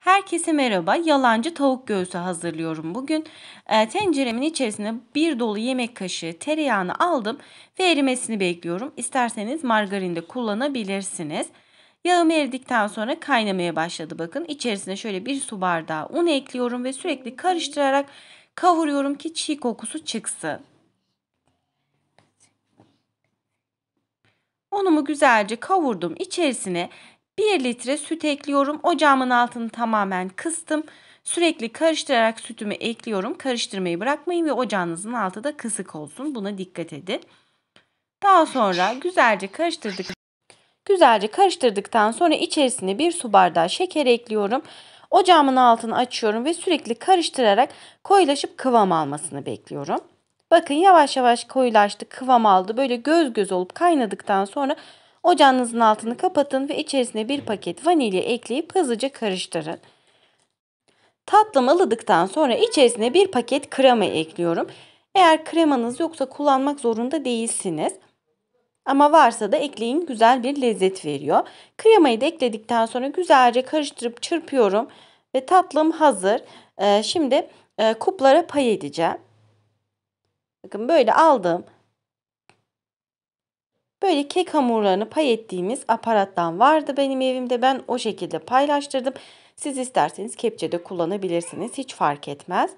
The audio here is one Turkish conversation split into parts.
Herkese merhaba. Yalancı tavuk göğsü hazırlıyorum bugün. E, tenceremin içerisine bir dolu yemek kaşığı tereyağını aldım ve erimesini bekliyorum. İsterseniz margarin de kullanabilirsiniz. Yağım eridikten sonra kaynamaya başladı bakın. içerisine şöyle bir su bardağı un ekliyorum ve sürekli karıştırarak kavuruyorum ki çiğ kokusu çıksın. Unumu güzelce kavurdum. İçerisine 1 litre süt ekliyorum. Ocağımın altını tamamen kıstım. Sürekli karıştırarak sütümü ekliyorum. Karıştırmayı bırakmayın ve ocağınızın altı da kısık olsun. Buna dikkat edin. Daha sonra güzelce karıştırdık. Güzelce karıştırdıktan sonra içerisine bir su bardağı şeker ekliyorum. Ocağımın altını açıyorum ve sürekli karıştırarak koyulaşıp kıvam almasını bekliyorum. Bakın yavaş yavaş koyulaştı, kıvam aldı. Böyle göz göz olup kaynadıktan sonra Ocağınızın altını kapatın ve içerisine bir paket vanilya ekleyip hızlıca karıştırın. Tatlım ılıdıktan sonra içerisine bir paket krema ekliyorum. Eğer kremanız yoksa kullanmak zorunda değilsiniz. Ama varsa da ekleyin güzel bir lezzet veriyor. Kremayı da ekledikten sonra güzelce karıştırıp çırpıyorum. Ve tatlım hazır. Ee, şimdi e, kuplara pay edeceğim. Bakın böyle aldım. Böyle kek hamurlarını pay ettiğimiz aparattan vardı benim evimde. Ben o şekilde paylaştırdım. Siz isterseniz kepçe de kullanabilirsiniz. Hiç fark etmez.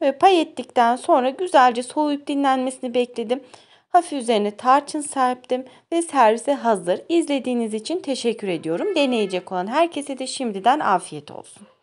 Böyle pay ettikten sonra güzelce soğuyup dinlenmesini bekledim. Hafif üzerine tarçın serptim ve servise hazır. İzlediğiniz için teşekkür ediyorum. Deneyecek olan herkese de şimdiden afiyet olsun.